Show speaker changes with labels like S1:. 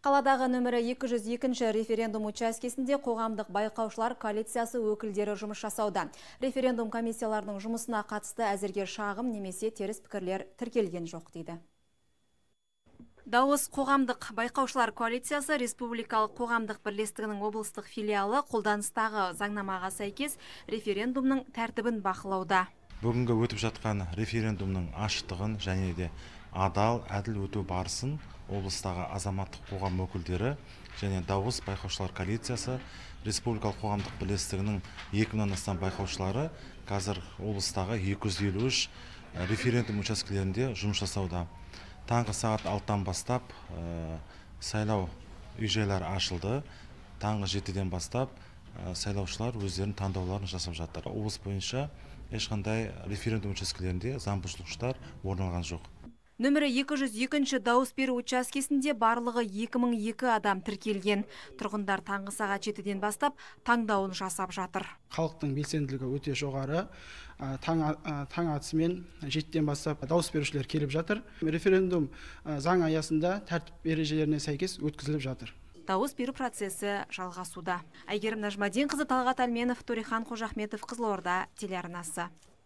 S1: Қаладағы нөмірі 202-ші референдум учаскесінде қоғамдық байқаушылар коалициясы өкілдері жұмыс жасауда. Референдум комиссияларының жұмысына қатысты әзірге шағым немесе теріс пікірлер тіркелген жоқ дейді. Дауыз қоғамдық байқаушылар коалициясы Республикалық қоғамдық бірлестігінің облыстық филиалы қолданыстағы заңнамаға сәйкес референдумның тәртібін бақылауда.
S2: Бүгінгі өтіп жатқан референдумның ашықтығын және де адал әділ өту барысын облыстағы азаматтық қоғам өкілдері және дауыс байқаушылар коалициясы республикалық қоғамдық бірлестігінің екі мыңнан астам байқаушылары қазір облыстағы 253 э, референдум учаскелерінде жұмыс жасауда таңғы сағат алтыдан бастап ә, сайлау үй жайлары ашылды таңғы жетіден бастап ә, сайлаушылар өздерінің таңдауларын жасап жатыр облыс бойынша ешқандай референдум учаскелерінде заң орын алған жоқ
S1: нөмірі 202-ші дауыс беру учаскесінде барлығы 2002 адам тіркелген. Тұрғындар таңғы сағат жетіден бастап таңдауын жасап жатыр.
S3: Халықтың белсенділігі өте жоғары. Таң, атысымен жеттен бастап дауыс берушілер келіп жатыр. Референдум заң аясында тәртіп ережелеріне сәйкес өткізіліп жатыр
S1: дауыс беру процесі жалғасуда әйгерім қызы талғат әлменов төрехан қожахметов қызылорда телеарнасы